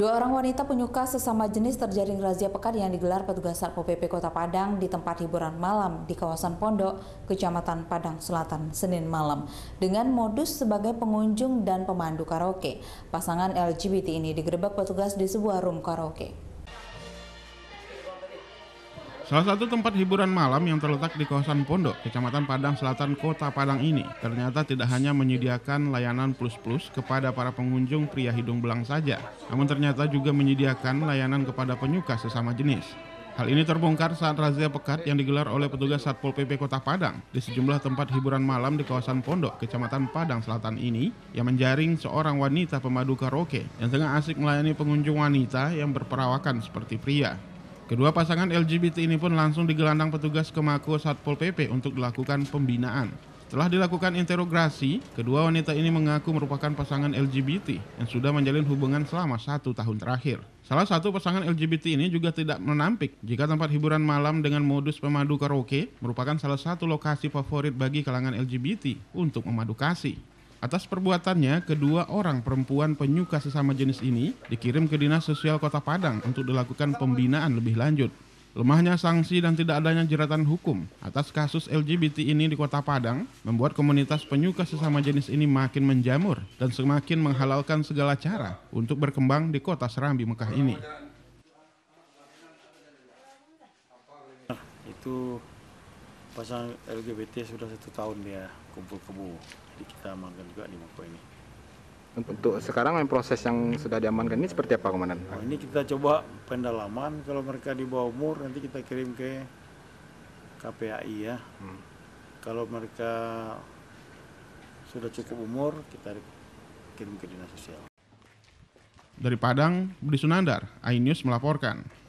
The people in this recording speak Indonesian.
Dua orang wanita penyuka sesama jenis terjaring razia pekan yang digelar petugas Satpol PP Kota Padang di tempat hiburan malam di kawasan Pondok, Kecamatan Padang Selatan, Senin malam, dengan modus sebagai pengunjung dan pemandu karaoke. Pasangan LGBT ini digerebek petugas di sebuah room karaoke. Salah satu tempat hiburan malam yang terletak di kawasan Pondok, Kecamatan Padang Selatan, Kota Padang ini ternyata tidak hanya menyediakan layanan plus-plus kepada para pengunjung pria hidung belang saja, namun ternyata juga menyediakan layanan kepada penyuka sesama jenis. Hal ini terbongkar saat razia pekat yang digelar oleh petugas Satpol PP Kota Padang di sejumlah tempat hiburan malam di kawasan Pondok, Kecamatan Padang Selatan ini yang menjaring seorang wanita pemadu karaoke yang tengah asik melayani pengunjung wanita yang berperawakan seperti pria. Kedua pasangan LGBT ini pun langsung digelandang petugas ke Mako Satpol PP untuk dilakukan pembinaan. Setelah dilakukan interogasi, kedua wanita ini mengaku merupakan pasangan LGBT yang sudah menjalin hubungan selama satu tahun terakhir. Salah satu pasangan LGBT ini juga tidak menampik jika tempat hiburan malam dengan modus pemadu karaoke merupakan salah satu lokasi favorit bagi kalangan LGBT untuk memadukasi. Atas perbuatannya, kedua orang perempuan penyuka sesama jenis ini dikirim ke Dinas Sosial Kota Padang untuk dilakukan pembinaan lebih lanjut. Lemahnya sanksi dan tidak adanya jeratan hukum atas kasus LGBT ini di Kota Padang membuat komunitas penyuka sesama jenis ini makin menjamur dan semakin menghalalkan segala cara untuk berkembang di Kota Serambi Mekah ini. Itu pasangan LGBT sudah satu tahun dia kumpul kebu jadi kita amankan juga di Mako ini untuk sekarang yang proses yang sudah diamankan ini seperti apa komandan? Nah, ini kita coba pendalaman kalau mereka di bawah umur nanti kita kirim ke KPAI ya hmm. kalau mereka sudah cukup umur kita kirim ke dinas sosial dari Padang, Budi Sunandar, iNews melaporkan.